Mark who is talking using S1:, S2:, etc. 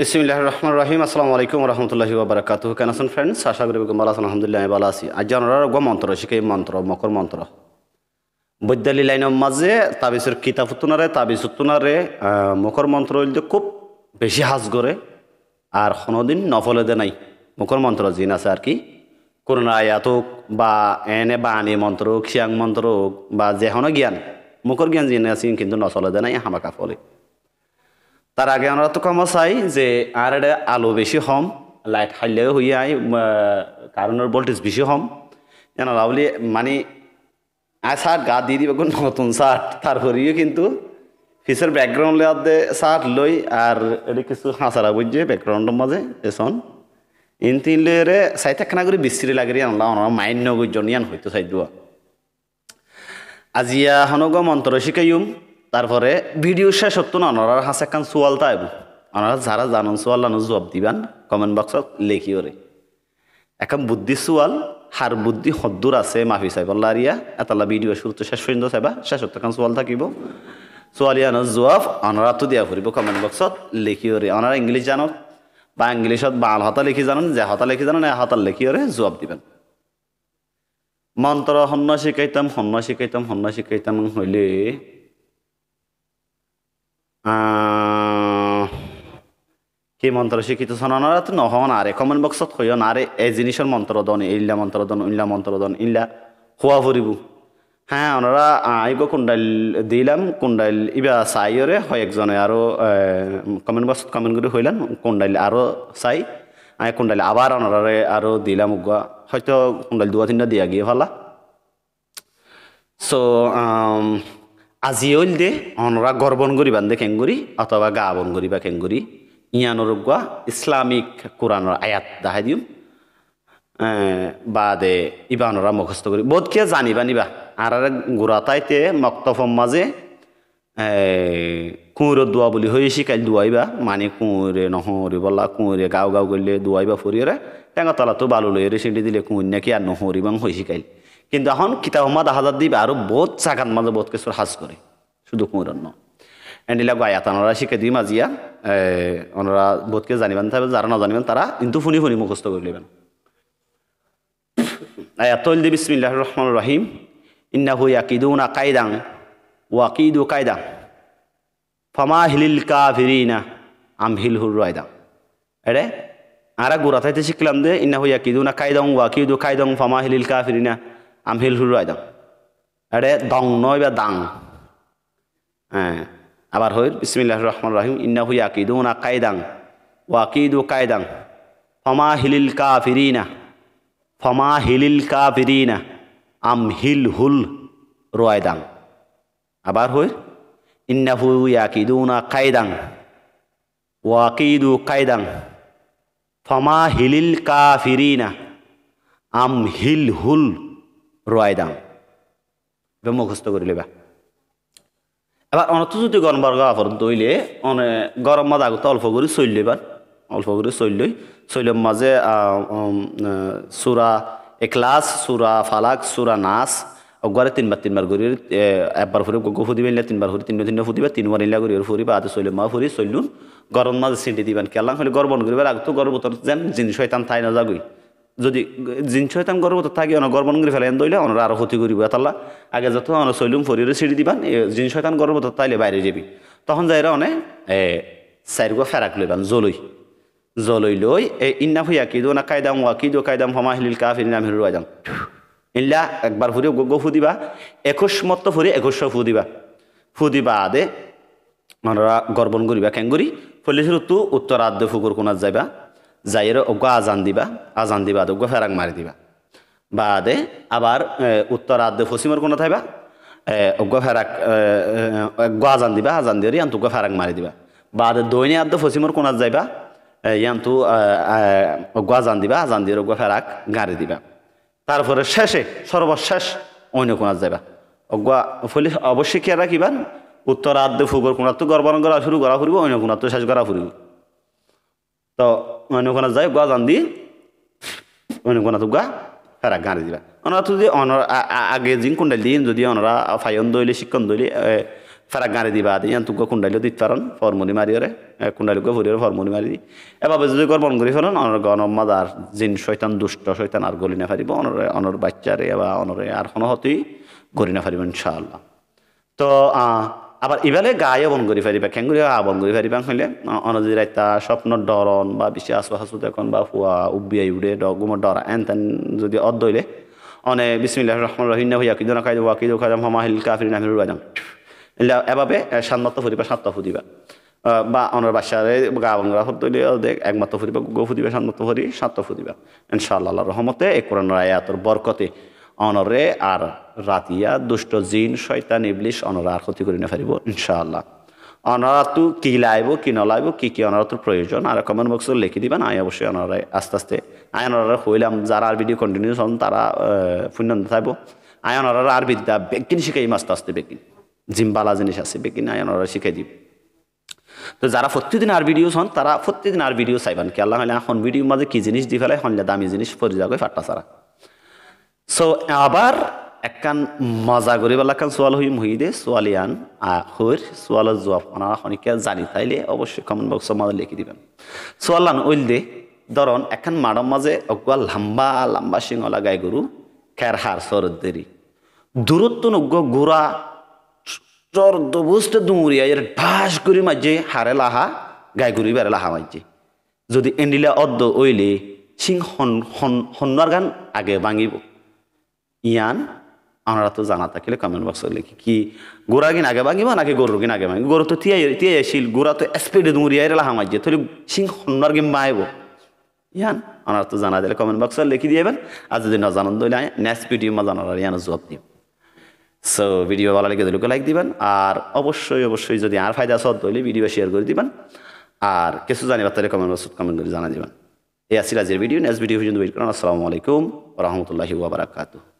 S1: বিসমিল্লাহ রহমান রহিম আসসালামু আলাইকুম রহমতুল্লাহি বারাকাত কেন আছেন ফ্রেন্ডস আশা করি বালা আল্লাহ আলহামদুলিল্লাহ আমি ভালো আছি আজ জানার গ মন্ত্র শিখে মন্ত্র মকর মন্ত্র বৈদ্যালি লাইনের মাঝে তাবিসের কিতাব উত্তনারে তাবিস উত্তনারে মকর মন্ত্র হইলে খুব বেশি হাজ করে আর কোনোদিন নফলে দে নাই মকর মন্ত্র জিন আছে আর কি করোনা আয়াত হোক বা এনে বা আনি মন্ত্র হোক শিয়াং মন্ত্র হোক বা হনো জ্ঞান মকর জ্ঞান জিন আছে কিন্তু নচলে দে নাই হামাকা ফলে তার আগে আমরা তো ক্ষমা চাই যে আর এটা আলো বেশি হম লাইট হাইলেও হইয়া আই কারণের ভোল্টেজ বেশি হম জানা লাভলি মানে আয় শার্ট গা দিয়ে দিবে কোন নতুন শার্ট তারপরেও কিন্তু ফিসের ব্যাকগ্রাউন্ড লেয়ার দে শার্ট লই আর এটা কিছু হাসারা বুঝছে ব্যাকগ্রাউন্ডের মাঝে এসন ইন তিন লেয়ারে সাইতে একখানা করে বিস্তিরি লাগিয়ে আনলাম আমার মাইন্ড নগর জনিয়ান হইতো সাইদুয়া আজিয়া হনগ মন্ত্র শিখাইম তারপরে ভিডিও শেষ হতো না ওনারা হাসে একখান সোয়াল আইব ওনারা যারা জানান সোয়াল আনো জবাব দিবেন কমেন্ট বক্সত লেখি ওরে এখন বুদ্ধি সোয়াল হার বুদ্ধি হদ্দুর আছে মাফি চাই বললা আরিয়া এতালা ভিডিও তো শেষ পর্যন্ত চাইবা শেষত এখন সোয়াল থাকিব সোয়ালি আনো জবাব ওনারা তো দিয়া ফুরিব কমেন্ট বক্সত লিখি ওরে ওনারা ইংলিশ জানো বা ইংলিশত বাল হতা লিখি জানেন যে হতা লিখি জানেন হতার লিখি ওরে জবাব দিবেন মন্ত্র হন্য শিকাইতাম হন্য শিকাইতাম হন্য শিকাইতাম হইলে কি মন্ত্র শিক্ষিত সনানারা তো নহন আরে কমেন্ট বক্সত কইও না আরে এই জিনিসের মন্ত্র দন ইল্লা মন্ত্র দন ইল্লা মন্ত্র দন ইল্লা খোয়া ফুরিব হ্যাঁ ওনারা আইগো কুন্ডাইল দিলাম কুন্ডাইল ইবা চাইরে হয় একজনে আরও কমেন্ট বক্সত কমেন্ট করে হইলেন কুন্ডাইল আরও চাই আই কুন্ডাইল আবার ওনারে আরও দিলাম উগুয়া হয়তো কুন্ডাইল দুয়া তিনটা দিয়া গিয়ে ভালা সো আজি ওল দে অনরা গর্বন করিবান দে খেঙ্গুরি অথবা গা বন করিবা খেঙ্গুরি ইয়ানুরুগুয়া ইসলামিক কোরআনর আয়াত দাহাই দিম দে ইবানরা মুখস্থ করি বোধ কে জানিবা নিবা আর গুড়াতাইতে মক্তফম মাঝে কুঁড়ে দোয়া বলি হয়ে শিকাইল দোয়াইবা মানে কুঁড়ে নহরে বলা কুঁড়ে গাও গাও করলে দোয়াইবা ফুরিয়ে টেঙ্গা তলা তো বালু লইয়ে সিঁড়ি দিলে কুঁড় নাকি আর নহরি বাং হয়ে শিকাইল কিন্তু এখন কিতাব মাদ আহাজার দিবে আরও বহুত চাকান মাঝে বহুত কিছু হাজ করে শুধু কুমরণ্য এন্ডিলা গায়াত ওনারা শিখে দিই মাজিয়া ওনারা বহুতকে জানিবেন তবে যারা না জানিবেন তারা কিন্তু ফুনি ফুনি মুখস্থ করে নেবেন আয়াতল দি বিসমিল্লাহ রহমান রহিম ইন্না হুই আকিদু না কায়দাং ও আকিদু কায়দা ফমা হিলিল কা না আম হিল হুর রয়দাং এরে আরা গুড়া থাইতে শিখলাম দে ইন্না হুই আকিদু না কায়দং ও আকিদু কায়দং ফমা হিলিল কা না am hil হুল আইদাম আরে দং নয় বা দাং হ্যাঁ আবার হইল বিসমিল্লাহ রহমান রাহিম ইন্না হুই আকিদু না কায়দাং ও আকিদু কায়দাং ফমা হিলিল কা ফিরিনা ফমা হিলিল কা ফিরিনা আম হিল হুল রয়দাং আবার হইল ইন্না হুই আকিদু না কায়দাং ও আকিদু কায়দাং ফমা হিলিল কা ফিরিনা আম হিল হুল রুয়াইদাম এবার মুখস্থ করে লিবা এবার অনত যদি গরম বর্গ আফরণ তৈলে অনে গরম মাদ আগত অল্প করে চইল লিবার অল্প করে চইল লই চইলের মাঝে সুরা এক্লাস সুরা ফালাক সুরা নাস অগরে তিনবার তিনবার ঘুরি একবার ফুরি ফুদি বেলা তিনবার ঘুরি তিনবার তিনবার ফুদিবা তিনবার ইলা ঘুরি বা আদে চলে মা ফুরি চলুন গরম মাঝে সিঁটি দিবেন কেলাম হলে গরবন করিবার আগতো গর্বতর যেন জিনিস তান থাই না যাগুই যদি জিন শয়তান গর্ব তো থাকি অনেক গর্ব করে ফেলেন দইলে ওনারা আরও ক্ষতি করবো এতাল্লা আগে যত অনেক সৈলুম ফরিরে ছিঁড়ি দিবান জিন শয়তান গর্ব তো তাইলে বাইরে যাবি তখন যাইরা অনে চাইরগো ফেরাক লইবান জলই জলই লই এ ইন্না ফুয়া কিদো না কায়দাম ওয়া দো কায়দাম হমা হিলিল কাফ ইন্না হিরু আজাম ইল্লা একবার ফুরি গো ফু দিবা একুশ মত ফুরি একুশ ফু দিবা ফু দিবা আদে অনরা গর্বন করিবা কেঙ্গুরি ফলিসের উত্তর আদ্য ফুকুর কোনার যাইবা যাইয়ের অজ্ঞ আজান দিবা আজান দিবা অজ্ঞ ফেরাক মারি দিবা বাদে আবার উত্তর আদ্য ফসিমর কোনো থাইবা অজ্ঞ ফেরাক অজ্ঞ আজান দিবা আজান দিয়ে ইয়ান্তু ফেরাক মারি দিবা বাদে দৈনিক আদ্য ফসিমর কোনাত যাইবা ইয়ান্তু অজ্ঞ আজান দিবা আজান দিয়ে অজ্ঞ ফেরাক গাড়ি দিবা তারপরে শেষে সর্বশেষ অন্য কোনাত যাইবা অজ্ঞ ফলি অবশ্যই কে রাখিবা উত্তর আদ্য ফুগর কোনাত তো গর্বরণ করা শুরু করা ফুরিব অন্য কোনাত তো শেষ করা ফুরব তো অনেকক্ষণ মানে যাই গা জান দি অনেকক্ষণ মানে গা ফেরা গাড়ি দিবা অনরা তো যদি অনরা আগে জিন কুন্ডাল দিন যদি অনরা ফায়ন দইলে শিক্ষণ দইলে ফেরা গাড়ি দিবা আদি ইয়ান তুগো কুন্ডালিও দিতে পারেন ফরমুলি মারিওরে কুন্ডালিকে ভরিওরে ফরমুলি মারি দি এভাবে যদি গর্বন করি ফেলেন অনর গণমাদ আর জিন শৈতান দুষ্ট শৈতান আর গলি না ফারিব অনরে অনর বাচ্চারে বা অনরে আর কোনো হতেই গড়ি না ফারিব ইনশাআল্লাহ তো আবার ইভালে গায়ে বন করি ফেরিবা খেঙ্গুরি আ বন করি ফেরিবা হইলে অনদি রাইতা স্বপ্ন ডরন বা বেশি আসু হাসু দেখুন বা ফুয়া উবিয়াই উড়ে ডগুমো ডরা এন তেন যদি অর্ধ হইলে অনে বিসমিল্লাহ রহমান রহিম না হইয়া কিদনা খাইদ ওয়া কিদু খাজাম হমা হিল কাফির নাহির রাজাম এভাবে সান্নত ফুরিবা সাতটা ফুরিবা বা অনর বাসারে গা বাংলা দেখ একমাত্র ফুরিবা গো ফুদিবা সান্নত ফুরি সাতটা ফুরিবা ইনশাআল্লাহ রহমতে এ কোরআন আয়াতর বরকতে অনরে আর রাতিয়া দুষ্ট জিন শয়তান ইবলিশ অনরা আর ক্ষতি করে না ফেরিব ইনশাআল্লাহ অনারাতু কি লাইব কি নলাইব কি কি অনারাতুর প্রয়োজন আর কমেন্ট বক্সে লিখে দিবেন আমি অবশ্যই অনরে আস্তে আস্তে আয় অনারা হইলাম যারা আর ভিডিও কন্টিনিউ হন তারা ফুন্যন থাকবো আয় অনারা আর বিদ্যা বেগিন শিখাই আস্তে আস্তে বেকিন জিম্বালা জিনিস আছে বেকিন আয় অনারা শিখাই দিব তো যারা প্রত্যেকদিন আর ভিডিও হন তারা প্রত্যেকদিন আর ভিডিও চাইবেন কি আল্লাহ হলে এখন ভিডিও মাঝে কি জিনিস দি ফেলে হনলে দামি জিনিস পরিজাগই ফাট্টা সারা সো আবার একখান মজা করি বলাখান সোয়াল হই সোয়ালি আন হইর সোয়াল জবাব আপনারা অনেকে জানি তাইলে অবশ্যই কমেন্ট বক্স মাঝে লিখে দিবেন আন ওইল দে ধরন এখন মাডম মাঝে অগুয়া লম্বা লম্বা শিঙলা গায়ে গরু খের হার সরদ দেরি দূরত্ব নগ্য গোড়া চর দবুসতে দুমুরিয়া এর ঢাস করি মাঝে হারে লাহা গায়ে গরু বেড়ে লাহা মাঝে যদি এন্ডিলা অদ্দ ওইলে সিং হন হন হন্নার গান আগে ভাঙিব ইয়ান আমরা তো জানা থাকিলে কমেন্ট বক্সে লিখি কি গোড়া গিন আগে ভাঙিবা নাকি গরু কিন আগে ভাঙি গরু তো তিয়াই তিয়াই আসিল গোড়া তো স্পিডে মুড়িয়াই রেলা হামাই যে তাহলে সিং হন্নার গিম মাইব ইয়ান আমরা তো জানা দিলে কমেন্ট বক্সে লিখি দিয়েবেন আর যদি না জানান দিলে নেক্সট ভিডিও মা জানার ইয়ানো জবাব দিব সো ভিডিও ভালো লাগে দিলে লাইক দিবেন আর অবশ্যই অবশ্যই যদি আর ফায়দা সব হইলে ভিডিও শেয়ার করে দিবেন আর কিছু জানিবার তাহলে কমেন্ট বক্সত কমেন্ট করে জানা দিবেন এই আসিল আজের ভিডিও নেক্সট ভিডিও পর্যন্ত ওয়েট করেন আসসালামু আলাইকুম রহমতুল্লাহি ওবরাকাতু